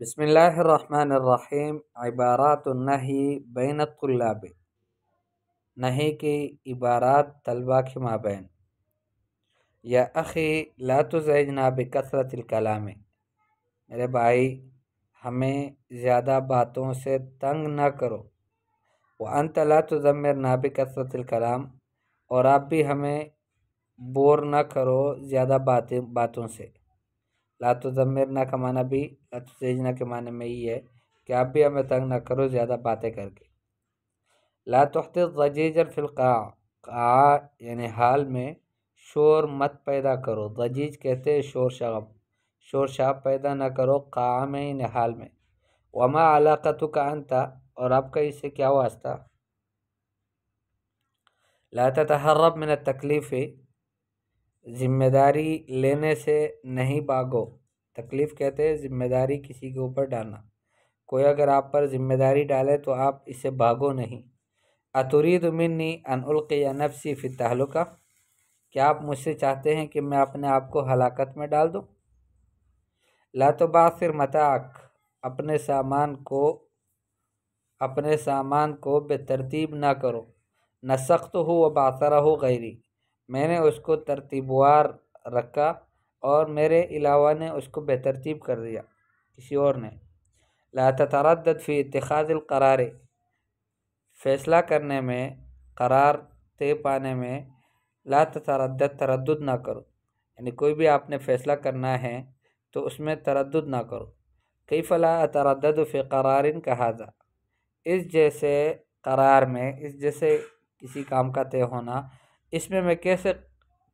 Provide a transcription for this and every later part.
बसमीम इबारतनही बैन तल्लाब नहीं की इबारत तलबा के माबैन या अखी लातुजना बसरत कलाम मेरे भाई हमें ज़्यादा बातों से तंग ना करो व अनत लातुज़मर नाब कसरत कलाम और आप भी हमें बोर न करो ज़्यादा बातें बातों से लात जमेर ज़मीर ना कमाना भी लातोजेज के माने में ही है कि आप भी हमें तंग ना करो ज़्यादा बातें करके लातोहत रजीजर फिलका का यानी हाल में शोर मत पैदा करो रजीज कहते हैं शोर शगब शोर शाह पैदा ना करो का में इन हाल में वमा आला का था और आपका इससे क्या वास्ता लाता रब मैंने तकलीफ़ जिम्मेदारी लेने से नहीं भागो तकलीफ़ कहते हैं जिम्मेदारी किसी के ऊपर डालना कोई अगर आप पर जिम्मेदारी डाले तो आप इसे भागो नहीं अतुरीद मिन्नी अनउल्क या नफसी फिर तहलुका क्या आप मुझसे चाहते हैं कि मैं अपने आप को हलाकत में डाल दूँ ला तो मताक अपने सामान को अपने सामान को बेतरतीब ना करो न सख्त हो व बासरा हो गैरी मैंने उसको तरतीबार रखा और मेरे अलावा ने उसको बेतरतीब कर दिया किसी और ने ला ततरदद फ़ी इतखाज़ार फ़ैसला करने में करार तय पाने में ला ततरदद तरद ना करो यानी कोई भी आपने फ़ैसला करना है तो उसमें तरद ना करो कई फ़ला तरद फ़ी करारिन कहाजा इस जैसे करार में इस जैसे किसी काम का तय होना इसमें मैं कैसे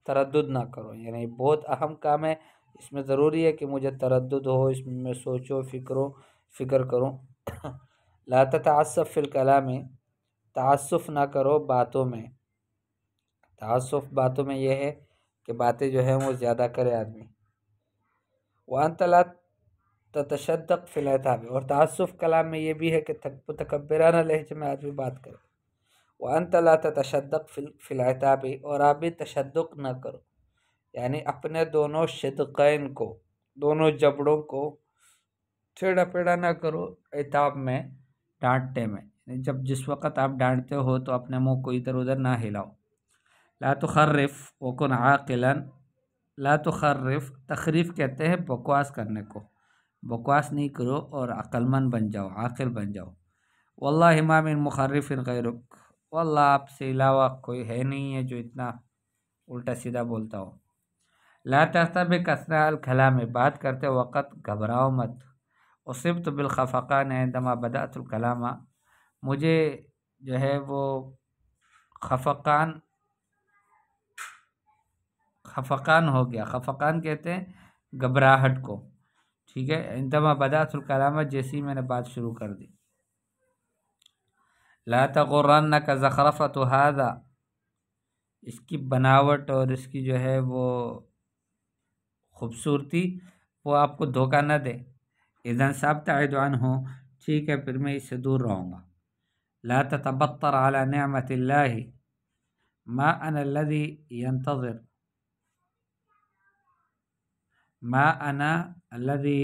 तरद ना करूँ यानी बहुत अहम काम है इसमें ज़रूरी है कि मुझे तरद हो इसमें मैं सोचो फिक्रो फ़िक्र करूँ ला तसफ़ फ़िलकला में तसफ़ ना करो बातों में तसफ़ बातों में यह है कि बातें जो हैं वो ज़्यादा करे आदमी वन तला तशद फ़िलहताब और तसफ़ कलाम में ये भी है कि तकबराना लहजे में आदमी बात करे व अनतला तशदक फ़िलताबी और आप भी तशद न करो यानी अपने दोनों शदकैन को दोनों जबड़ों को छेड़ा पेड़ा ना करो एताब में डांटने में जब जिस वक़्त आप डांटते हो तो अपने मुंह को इधर उधर ना हिलाओ ला तो खर्रफ़ वकुन आकिलन ला तो खर्रफ़ तखरीफ़ कहते हैं बकवास करने को बकवास नहीं करो और अक्लमंद बन जाओ आकिल बन जाओ वल्ला हिमामिन मुखर्रफ़िन गैरुक वल्ला आपसे अलावा कोई है नहीं है जो इतना उल्टा सीधा बोलता हो लातस्ता भी कसरा खला में बात करते वक़्त घबराओ मत उसब तो बिलखफ़ा ने दमा बदातुलकलामा मुझे जो है वो खफकान खफकान हो गया खफकान कहते हैं घबराहट को ठीक है इंतमा बदातुलकलामा जैसी मैंने बात शुरू कर दी लातरन का ज़खरफ़ा तो हादा इसकी बनावट और इसकी जो है वो खूबसूरती वो आपको धोखा ना दे इधन साहब तदान हो ठीक है फिर मैं इससे दूर रहूँगा लात तबर आला नमत माँ अनदी यंतर मा अना अल्लदी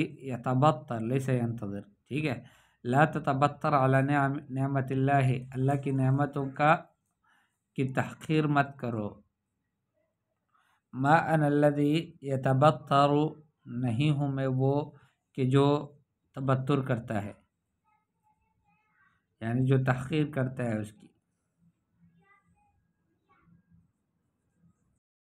ले से यंतर ठीक है ला अल नमत अल्लाह की नमतों का की तहखीर मत करो मा अनदी ये तबत्तर नहीं हूँ मैं वो कि जो तबत्तर करता है यानी जो तहखीर करता है उसकी